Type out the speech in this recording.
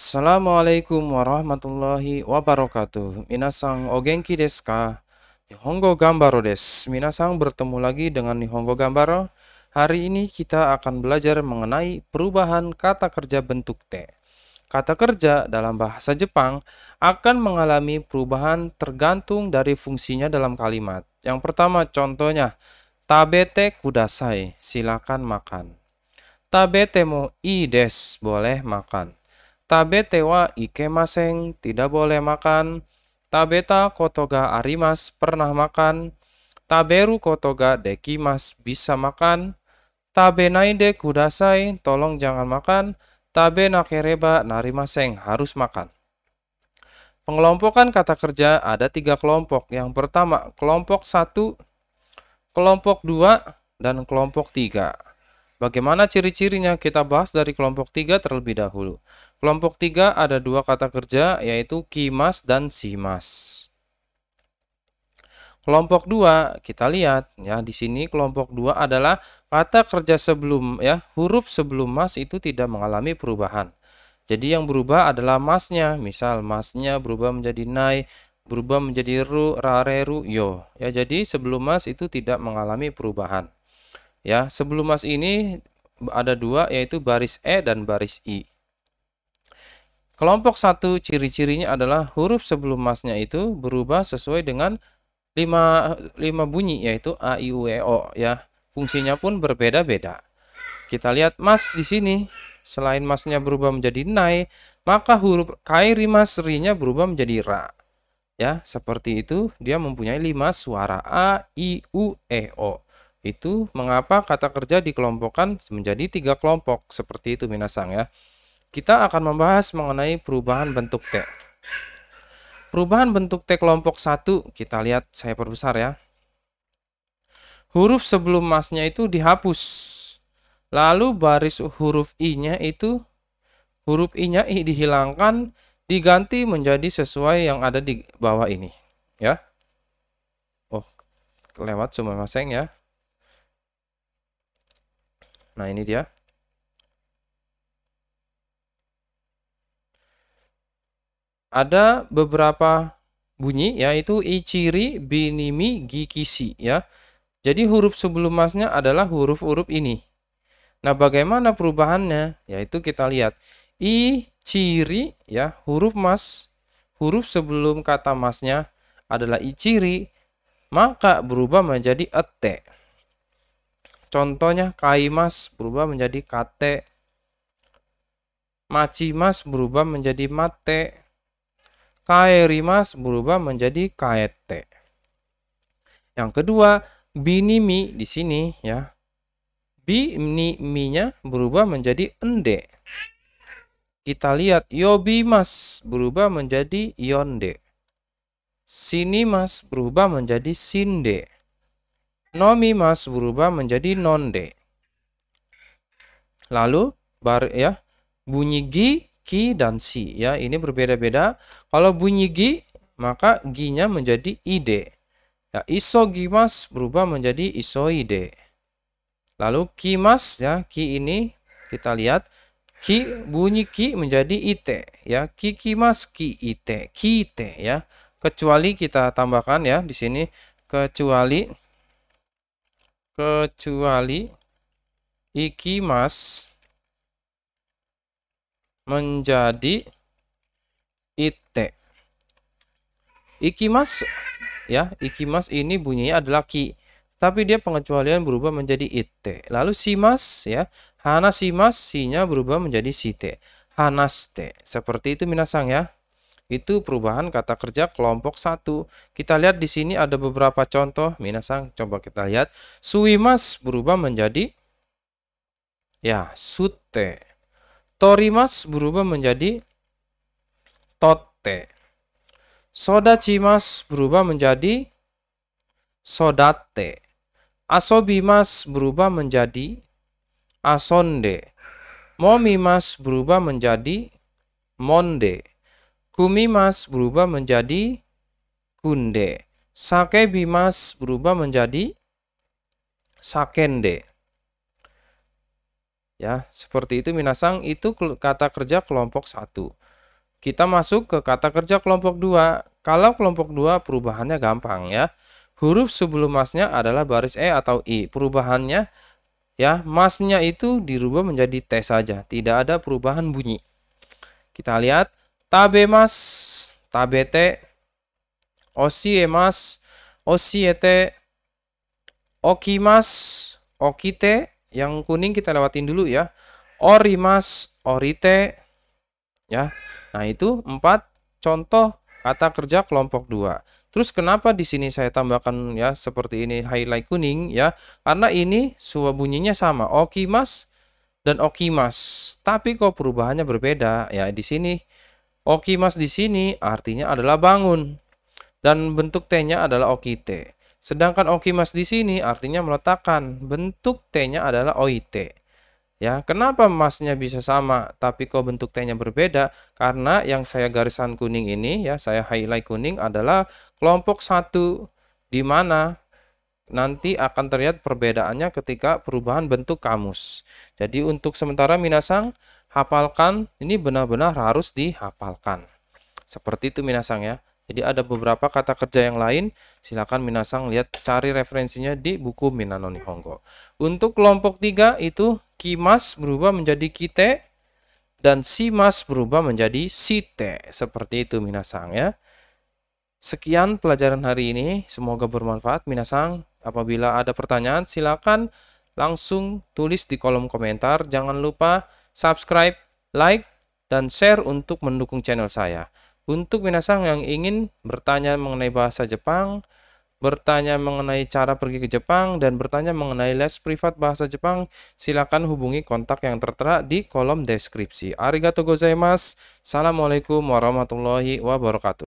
Assalamualaikum warahmatullahi wabarakatuh. Minasang ogenki desu ka? Nihongo Gambaro desu. Minasang bertemu lagi dengan Nihongo Gambaro. Hari ini kita akan belajar mengenai perubahan kata kerja bentuk T. Kata kerja dalam bahasa Jepang akan mengalami perubahan tergantung dari fungsinya dalam kalimat. Yang pertama contohnya, tabete kudasai, silakan makan. Tabete mo i desu, boleh makan. Tabete wa ikemaseng, tidak boleh makan. Tabeta kotoga arimas, pernah makan. Taberu kotoga dekimas, bisa makan. Tabenaide kudasai, tolong jangan makan. Tabe nakereba narimaseng, harus makan. Pengelompokan kata kerja ada tiga kelompok. Yang pertama, kelompok satu, kelompok dua, dan kelompok tiga. Bagaimana ciri-cirinya? Kita bahas dari kelompok tiga terlebih dahulu. Kelompok tiga ada dua kata kerja yaitu kimas dan simas. Kelompok dua kita lihat ya di sini kelompok dua adalah kata kerja sebelum ya huruf sebelum mas itu tidak mengalami perubahan. Jadi yang berubah adalah masnya. Misal masnya berubah menjadi nai, berubah menjadi ru, rare, ru, yo. Ya jadi sebelum mas itu tidak mengalami perubahan. Ya, sebelum mas ini ada dua yaitu baris E dan baris I. Kelompok satu ciri-cirinya adalah huruf sebelum masnya itu berubah sesuai dengan lima lima bunyi yaitu a i u e o ya. Fungsinya pun berbeda-beda. Kita lihat mas di sini selain masnya berubah menjadi nai, maka huruf kairi mas rinya berubah menjadi ra. Ya, seperti itu dia mempunyai lima suara a i u e o. Itu mengapa kata kerja dikelompokkan menjadi tiga kelompok seperti itu minasang ya kita akan membahas mengenai perubahan bentuk T. Perubahan bentuk T kelompok 1, kita lihat saya perbesar ya. Huruf sebelum masnya itu dihapus. Lalu baris huruf I-nya itu, huruf I-nya I dihilangkan, diganti menjadi sesuai yang ada di bawah ini. Ya. Oh, lewat semua maseng ya. Nah ini dia. ada beberapa bunyi yaitu iciri binimi gikisi ya. Jadi huruf sebelum masnya adalah huruf-huruf ini. Nah, bagaimana perubahannya? Yaitu kita lihat i ciri ya, huruf mas huruf sebelum kata masnya adalah i ciri maka berubah menjadi ete. Contohnya kai mas berubah menjadi kate. mas berubah menjadi mate kaerimas berubah menjadi kaete. Yang kedua, binimi di sini ya. Biniminya berubah menjadi ende. Kita lihat yobimas berubah menjadi yonde. Sinimas berubah menjadi sinde. Nomimas berubah menjadi nonde. Lalu bar ya bunyi gi ki dan si ya ini berbeda-beda kalau bunyi gi maka ginya menjadi ide ya iso gimas berubah menjadi iso ide. lalu kimas ya ki ini kita lihat ki bunyi ki menjadi ite ya ki kimas ki ite kite ya kecuali kita tambahkan ya di sini kecuali kecuali ikimas menjadi IT. Ikimas ya, ikimas ini bunyinya adalah ki, tapi dia pengecualian berubah menjadi IT. Lalu simas ya, hana simas sinya berubah menjadi hanas te. Seperti itu minasang ya. Itu perubahan kata kerja kelompok satu. Kita lihat di sini ada beberapa contoh. Minasang coba kita lihat. Suimas berubah menjadi ya sute. Torimas berubah menjadi tote. Soda cimas berubah menjadi sodate. Asobimas berubah menjadi asonde. Momimas berubah menjadi monde. Kumimas berubah menjadi kunde. Sake bimas berubah menjadi sakende. Ya, seperti itu minasang itu kata kerja kelompok satu. Kita masuk ke kata kerja kelompok dua. Kalau kelompok dua perubahannya gampang ya. Huruf sebelum masnya adalah baris E atau I. Perubahannya ya, masnya itu dirubah menjadi T saja. Tidak ada perubahan bunyi. Kita lihat tabe mas, tabete, osie mas, osiete, okimas, okite, yang kuning kita lewatin dulu ya. Orimas, orite, ya. Nah itu empat contoh kata kerja kelompok dua. Terus kenapa di sini saya tambahkan ya seperti ini highlight kuning ya? Karena ini suara bunyinya sama okimas dan okimas. Tapi kok perubahannya berbeda ya di sini. Okimas di sini artinya adalah bangun dan bentuk T-nya adalah okite. Sedangkan okimas di sini artinya meletakkan. Bentuk T-nya adalah OIT. Ya, kenapa masnya bisa sama tapi kok bentuk T-nya berbeda? Karena yang saya garisan kuning ini ya, saya highlight kuning adalah kelompok satu di mana nanti akan terlihat perbedaannya ketika perubahan bentuk kamus. Jadi untuk sementara Minasang hafalkan ini benar-benar harus dihafalkan. Seperti itu Minasang ya. Jadi ada beberapa kata kerja yang lain, silakan Minasang lihat cari referensinya di buku Minano Nihongo. Untuk kelompok 3 itu kimas berubah menjadi kite dan simas berubah menjadi site. Seperti itu Minasang ya. Sekian pelajaran hari ini, semoga bermanfaat Minasang. Apabila ada pertanyaan silakan langsung tulis di kolom komentar. Jangan lupa subscribe, like, dan share untuk mendukung channel saya. Untuk minasang yang ingin bertanya mengenai bahasa Jepang, bertanya mengenai cara pergi ke Jepang, dan bertanya mengenai les privat bahasa Jepang, silakan hubungi kontak yang tertera di kolom deskripsi. Arigato gozaimasu. Assalamualaikum warahmatullahi wabarakatuh.